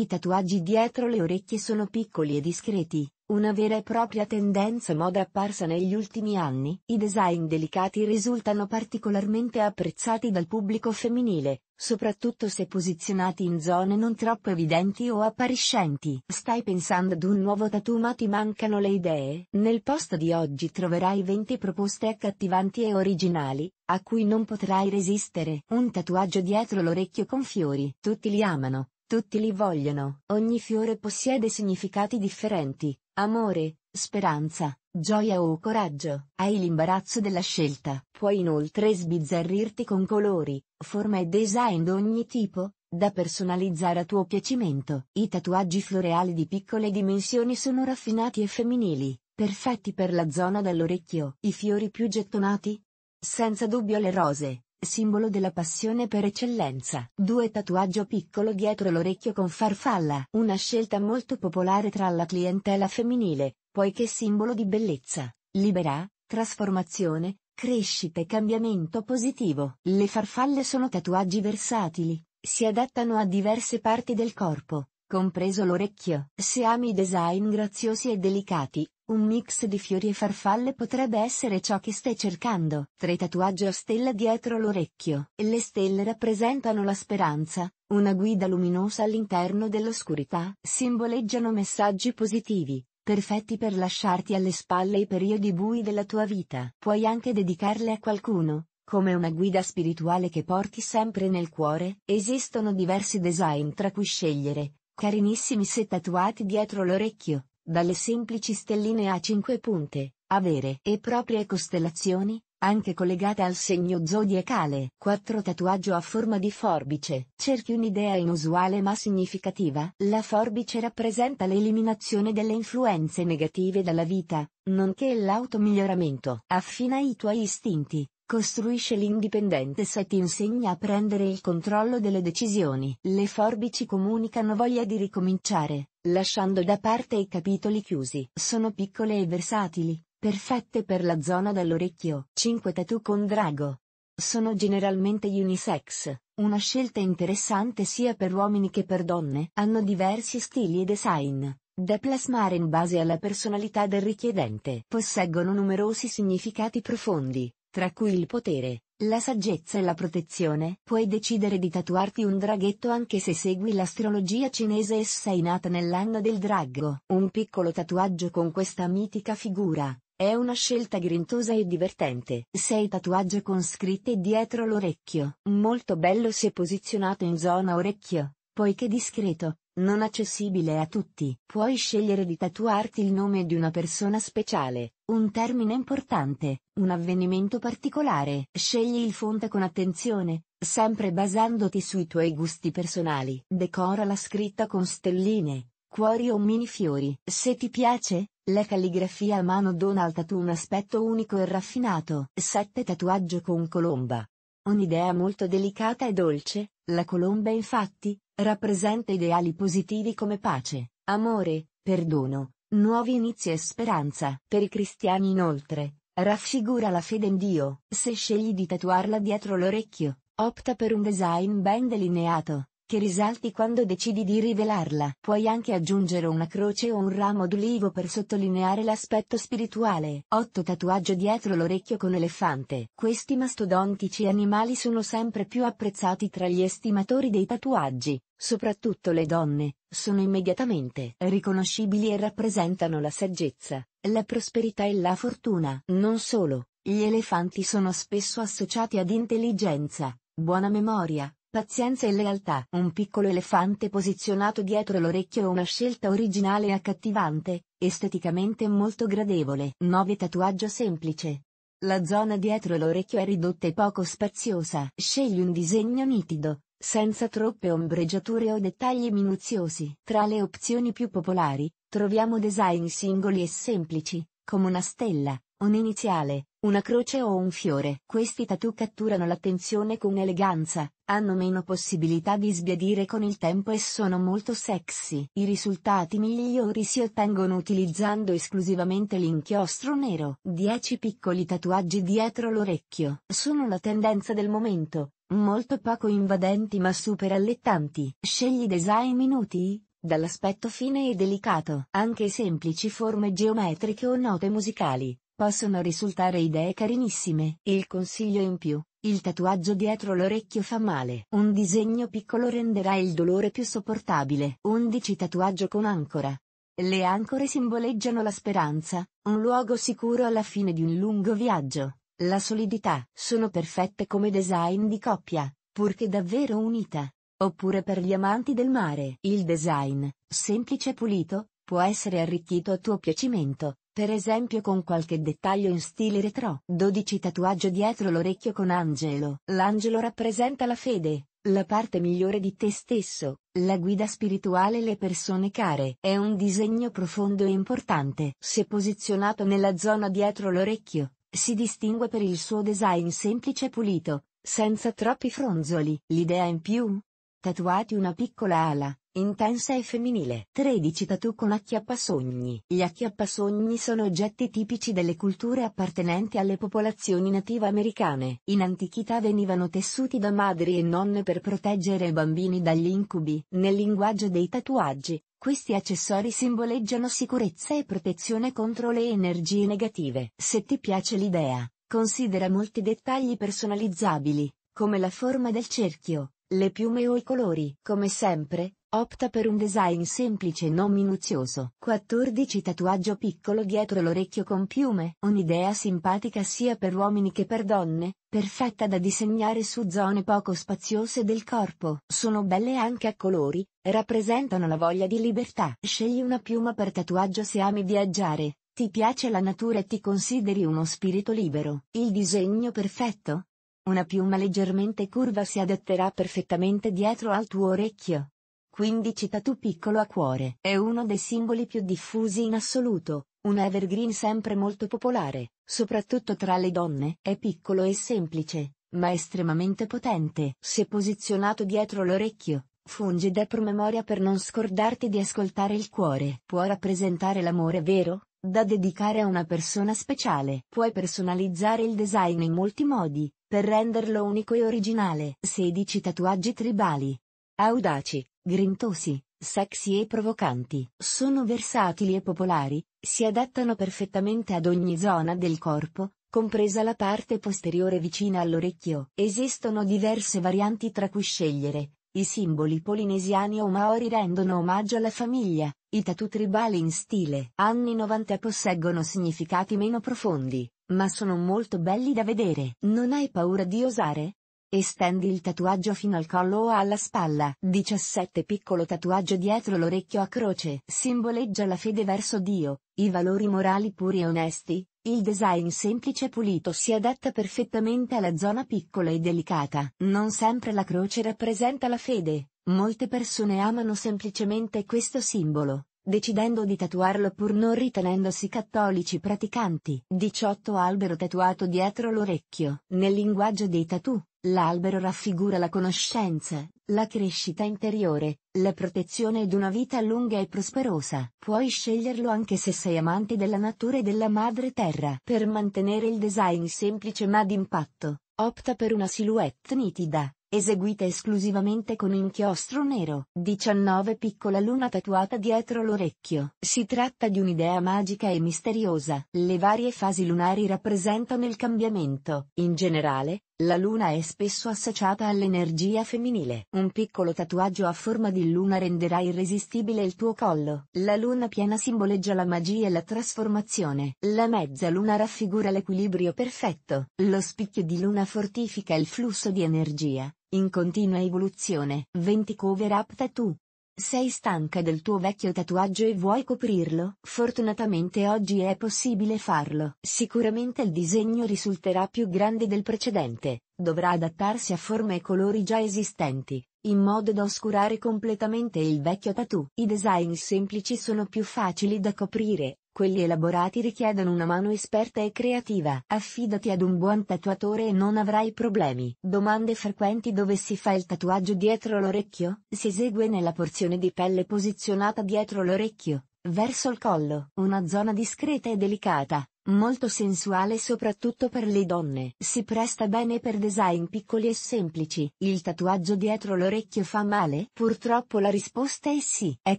I tatuaggi dietro le orecchie sono piccoli e discreti, una vera e propria tendenza moda apparsa negli ultimi anni. I design delicati risultano particolarmente apprezzati dal pubblico femminile, soprattutto se posizionati in zone non troppo evidenti o appariscenti. Stai pensando ad un nuovo tattoo ma ti mancano le idee? Nel post di oggi troverai 20 proposte accattivanti e originali, a cui non potrai resistere. Un tatuaggio dietro l'orecchio con fiori. Tutti li amano, tutti li vogliono. Ogni fiore possiede significati differenti, amore, speranza, gioia o coraggio. Hai l'imbarazzo della scelta. Puoi inoltre sbizzarrirti con colori, forma e design di ogni tipo, da personalizzare a tuo piacimento. I tatuaggi floreali di piccole dimensioni sono raffinati e femminili, perfetti per la zona dell'orecchio. I fiori più gettonati? Senza dubbio le rose simbolo della passione per eccellenza. Due tatuaggio piccolo dietro l'orecchio con farfalla, una scelta molto popolare tra la clientela femminile, poiché simbolo di bellezza, libera, trasformazione, crescita e cambiamento positivo. Le farfalle sono tatuaggi versatili, si adattano a diverse parti del corpo, compreso l'orecchio. Se ami design graziosi e delicati, un mix di fiori e farfalle potrebbe essere ciò che stai cercando. Tre tatuaggi a stella dietro l'orecchio. Le stelle rappresentano la speranza, una guida luminosa all'interno dell'oscurità. Simboleggiano messaggi positivi, perfetti per lasciarti alle spalle i periodi bui della tua vita. Puoi anche dedicarle a qualcuno, come una guida spirituale che porti sempre nel cuore. Esistono diversi design tra cui scegliere, carinissimi se tatuati dietro l'orecchio, dalle semplici stelline a cinque punte, a vere e proprie costellazioni, anche collegate al segno zodiacale. 4 Tatuaggio a forma di forbice. Cerchi un'idea inusuale ma significativa? La forbice rappresenta l'eliminazione delle influenze negative dalla vita, nonché l'automiglioramento. Affina i tuoi istinti, Costruisce l'indipendente e ti insegna a prendere il controllo delle decisioni. Le forbici comunicano voglia di ricominciare, lasciando da parte i capitoli chiusi. Sono piccole e versatili, perfette per la zona dell'orecchio. 5 Tattoo con drago. Sono generalmente unisex, una scelta interessante sia per uomini che per donne. Hanno diversi stili e design, da plasmare in base alla personalità del richiedente. Posseggono numerosi significati profondi, tra cui il potere, la saggezza e la protezione. Puoi decidere di tatuarti un draghetto anche se segui l'astrologia cinese e sei nata nell'anno del drago. Un piccolo tatuaggio con questa mitica figura, è una scelta grintosa e divertente. 6 tatuaggio con scritte dietro l'orecchio. Molto bello se posizionato in zona orecchio, poiché discreto, non accessibile a tutti. Puoi scegliere di tatuarti il nome di una persona speciale, un termine importante, un avvenimento particolare. Scegli il fonte con attenzione, sempre basandoti sui tuoi gusti personali. Decora la scritta con stelline, cuori o minifiori. Se ti piace, la calligrafia a mano dona al tatu un aspetto unico e raffinato. 7 Tatuaggio con colomba. Un'idea molto delicata e dolce, la colomba infatti, rappresenta ideali positivi come pace, amore, perdono, Nuovi inizi e speranza. Per i cristiani inoltre, raffigura la fede in Dio. Se scegli di tatuarla dietro l'orecchio, opta per un design ben delineato, che risalti quando decidi di rivelarla. Puoi anche aggiungere una croce o un ramo d'ulivo per sottolineare l'aspetto spirituale. 8 tatuaggio dietro l'orecchio con elefante. Questi mastodontici animali sono sempre più apprezzati tra gli estimatori dei tatuaggi, soprattutto le donne, sono immediatamente riconoscibili e rappresentano la saggezza, la prosperità e la fortuna. Non solo, gli elefanti sono spesso associati ad intelligenza, buona memoria, Pazienza e lealtà. Un piccolo elefante posizionato dietro l'orecchio è una scelta originale e accattivante, esteticamente molto gradevole. 9 Tatuaggio semplice. La zona dietro l'orecchio è ridotta e poco spaziosa. Scegli un disegno nitido, senza troppe ombreggiature o dettagli minuziosi. Tra le opzioni più popolari, troviamo design singoli e semplici, come una stella, un iniziale, una croce o un fiore. Questi tatu catturano l'attenzione con eleganza, hanno meno possibilità di sbiadire con il tempo e sono molto sexy. I risultati migliori si ottengono utilizzando esclusivamente l'inchiostro nero. 10 piccoli tatuaggi dietro l'orecchio. Sono la tendenza del momento, molto poco invadenti ma super allettanti. Scegli design minuti? Dall'aspetto fine e delicato, anche semplici forme geometriche o note musicali, Possono risultare idee carinissime. Il consiglio in più. Il tatuaggio dietro l'orecchio fa male. Un disegno piccolo renderà il dolore più sopportabile. 11 tatuaggio con ancora. Le ancore simboleggiano la speranza, un luogo sicuro alla fine di un lungo viaggio. La solidità. Sono perfette come design di coppia, purché davvero unita. Oppure per gli amanti del mare. Il design, semplice e pulito, può essere arricchito a tuo piacimento, per esempio con qualche dettaglio in stile retro. 12 Tatuaggio dietro l'orecchio con angelo. L'angelo rappresenta la fede, la parte migliore di te stesso, la guida spirituale e le persone care. È un disegno profondo e importante. Se posizionato nella zona dietro l'orecchio, si distingue per il suo design semplice e pulito, senza troppi fronzoli. L'idea in più? Tatuati una piccola ala, Intensa e femminile. 13 Tatu con acchiappasogni. Gli acchiappasogni sono oggetti tipici delle culture appartenenti alle popolazioni native americane. In antichità venivano tessuti da madri e nonne per proteggere i bambini dagli incubi. Nel linguaggio dei tatuaggi, questi accessori simboleggiano sicurezza e protezione contro le energie negative. Se ti piace l'idea, considera molti dettagli personalizzabili, come la forma del cerchio, le piume o i colori. Come sempre, opta per un design semplice e non minuzioso. 14 Tatuaggio piccolo dietro l'orecchio con piume. Un'idea simpatica sia per uomini che per donne, perfetta da disegnare su zone poco spaziose del corpo. Sono belle anche a colori, rappresentano la voglia di libertà. Scegli una piuma per tatuaggio se ami viaggiare. Ti piace la natura e ti consideri uno spirito libero. Il disegno perfetto? Una piuma leggermente curva si adatterà perfettamente dietro al tuo orecchio. 15 Tatu piccolo a cuore è uno dei simboli più diffusi in assoluto, un evergreen sempre molto popolare, soprattutto tra le donne. È piccolo e semplice, ma estremamente potente. Se posizionato dietro l'orecchio, funge da promemoria per non scordarti di ascoltare il cuore. Può rappresentare l'amore vero, da dedicare a una persona speciale. Puoi personalizzare il design in molti modi, per renderlo unico e originale. 16 tatuaggi tribali. Audaci, grintosi, sexy e provocanti. Sono versatili e popolari, si adattano perfettamente ad ogni zona del corpo, compresa la parte posteriore vicina all'orecchio. Esistono diverse varianti tra cui scegliere. I simboli polinesiani o maori rendono omaggio alla famiglia, i tatu tribali in stile anni 90 posseggono significati meno profondi, ma sono molto belli da vedere. Non hai paura di osare? Estendi il tatuaggio fino al collo o alla spalla. 17 Piccolo tatuaggio dietro l'orecchio a croce. Simboleggia la fede verso Dio, i valori morali puri e onesti. Il design semplice e pulito si adatta perfettamente alla zona piccola e delicata. Non sempre la croce rappresenta la fede. Molte persone amano semplicemente questo simbolo, decidendo di tatuarlo pur non ritenendosi cattolici praticanti. 18 Albero tatuato dietro l'orecchio. Nel linguaggio dei tatu, l'albero raffigura la conoscenza, la crescita interiore, la protezione ed una vita lunga e prosperosa. Puoi sceglierlo anche se sei amante della natura e della madre terra. Per mantenere il design semplice ma d'impatto, opta per una silhouette nitida eseguita esclusivamente con inchiostro nero. 19 Piccola luna tatuata dietro l'orecchio. Si tratta di un'idea magica e misteriosa. Le varie fasi lunari rappresentano il cambiamento. In generale, la luna è spesso associata all'energia femminile. Un piccolo tatuaggio a forma di luna renderà irresistibile il tuo collo. La luna piena simboleggia la magia e la trasformazione. La mezza luna raffigura l'equilibrio perfetto. Lo spicchio di luna fortifica il flusso di energia in continua evoluzione. 20 cover up tattoo. Sei stanca del tuo vecchio tatuaggio e vuoi coprirlo? Fortunatamente oggi è possibile farlo. Sicuramente il disegno risulterà più grande del precedente, dovrà adattarsi a forme e colori già esistenti, in modo da oscurare completamente il vecchio tattoo. I design semplici sono più facili da coprire, quelli elaborati richiedono una mano esperta e creativa. Affidati ad un buon tatuatore e non avrai problemi. Domande frequenti dove si fa il tatuaggio dietro l'orecchio? Si esegue nella porzione di pelle posizionata dietro l'orecchio, verso il collo, una zona discreta e delicata, Molto sensuale soprattutto per le donne. Si presta bene per design piccoli e semplici. Il tatuaggio dietro l'orecchio fa male? Purtroppo la risposta è sì. È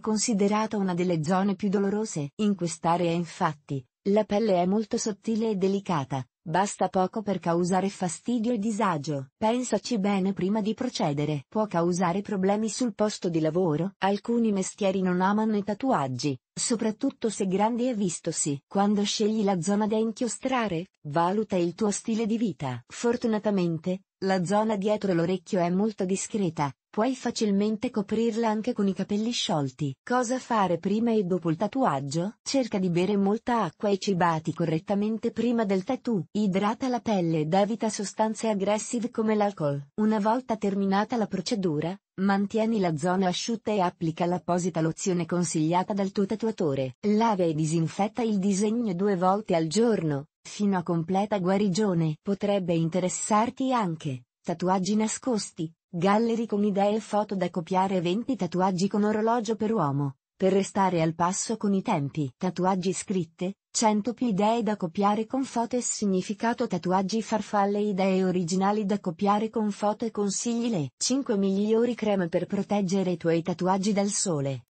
considerata una delle zone più dolorose. In quest'area infatti, la pelle è molto sottile e delicata, Basta poco per causare fastidio e disagio. Pensaci bene prima di procedere. Può causare problemi sul posto di lavoro. Alcuni mestieri non amano i tatuaggi, soprattutto se grandi e vistosi. Quando scegli la zona da inchiostrare, valuta il tuo stile di vita. Fortunatamente, la zona dietro l'orecchio è molto discreta, Puoi facilmente coprirla anche con i capelli sciolti. Cosa fare prima e dopo il tatuaggio? Cerca di bere molta acqua e cibati correttamente prima del tattoo. Idrata la pelle ed evita sostanze aggressive come l'alcol. Una volta terminata la procedura, Mantieni la zona asciutta e applica l'apposita lozione consigliata dal tuo tatuatore. Lava e disinfetta il disegno due volte al giorno, fino a completa guarigione. Potrebbe interessarti anche Tatuaggi nascosti, gallery con idee e foto da copiare 20 tatuaggi con orologio per uomo, per restare al passo con i tempi. Tatuaggi scritte, 100 più idee da copiare con foto e significato Tatuaggi farfalle idee originali da copiare con foto e consigli Le 5 migliori creme per proteggere i tuoi tatuaggi dal sole